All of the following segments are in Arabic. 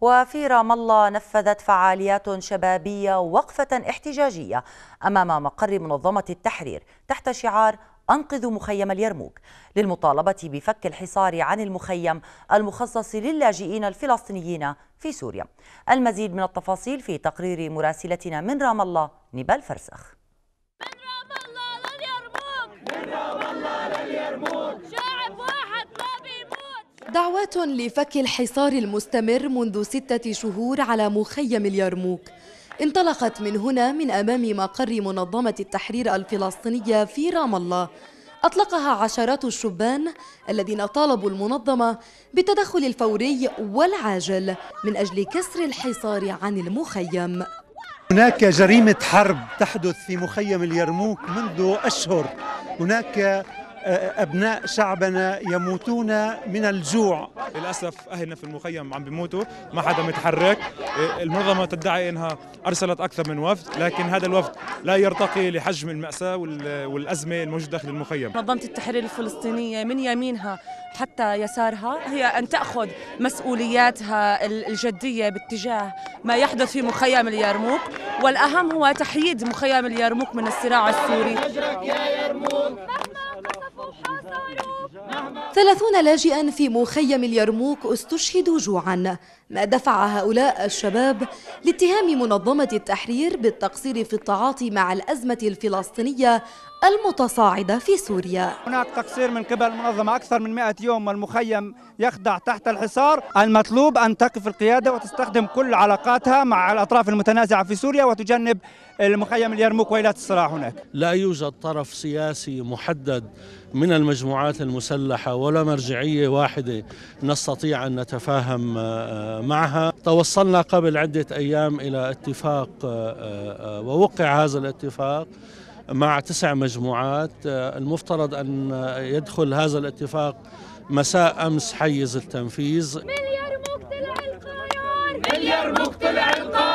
وفي رام الله نفذت فعاليات شبابية وقفة احتجاجية أمام مقر منظمة التحرير تحت شعار أنقذوا مخيم اليرموك للمطالبة بفك الحصار عن المخيم المخصص للاجئين الفلسطينيين في سوريا المزيد من التفاصيل في تقرير مراسلتنا من رام الله نبال فرسخ من رام الله لليرموك من رام الله لليرموك دعوات لفك الحصار المستمر منذ ستة شهور على مخيم اليرموك انطلقت من هنا من أمام مقر منظمة التحرير الفلسطينية في رام الله أطلقها عشرات الشبان الذين طالبوا المنظمة بالتدخل الفوري والعاجل من أجل كسر الحصار عن المخيم هناك جريمة حرب تحدث في مخيم اليرموك منذ أشهر هناك أبناء شعبنا يموتون من الجوع للأسف أهلنا في المخيم عم بيموتوا ما حدا متحرك المنظمة تدعي أنها أرسلت أكثر من وفد لكن هذا الوفد لا يرتقي لحجم المأساة والأزمة الموجودة داخل المخيم منظمة التحرير الفلسطينية من يمينها حتى يسارها هي أن تأخذ مسؤولياتها الجدية باتجاه ما يحدث في مخيم اليرموك والأهم هو تحييد مخيم اليرموك من الصراع السوري ثلاثون لاجئا في مخيم اليرموك استشهدوا جوعا ما دفع هؤلاء الشباب لاتهام منظمة التحرير بالتقصير في التعاطي مع الأزمة الفلسطينية المتصاعدة في سوريا هناك تقصير من قبل المنظمة أكثر من 100 يوم والمخيم يخضع تحت الحصار المطلوب أن تقف القيادة وتستخدم كل علاقاتها مع الأطراف المتنازعة في سوريا وتجنب المخيم اليرموك ويلات الصراع هناك لا يوجد طرف سياسي محدد من المجموعات المسلحة ولا مرجعية واحدة نستطيع أن نتفاهم آه، آه، معها توصلنا قبل عدة أيام إلى اتفاق آه، ووقع هذا الاتفاق مع تسع مجموعات المفترض أن يدخل هذا الاتفاق مساء أمس حيز التنفيذ مليار مقتلع القرار مليار مقتلع القرار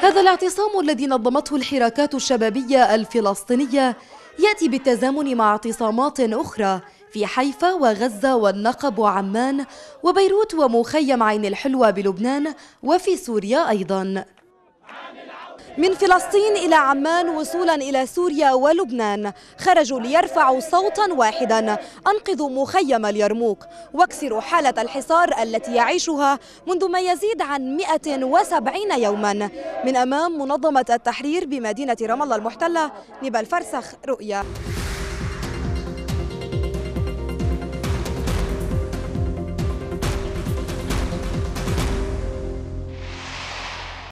هذا الاعتصام الذي نظمته الحراكات الشبابية الفلسطينية يأتي بالتزامن مع اعتصامات أخرى في حيفا وغزة والنقب وعمان وبيروت ومخيم عين الحلوة بلبنان وفي سوريا أيضاً من فلسطين إلى عمان وصولا إلى سوريا ولبنان خرجوا ليرفعوا صوتا واحدا أنقذوا مخيم اليرموك واكسروا حالة الحصار التي يعيشها منذ ما يزيد عن 170 يوما من أمام منظمة التحرير بمدينة رام الله المحتلة نبال فرسخ رؤيا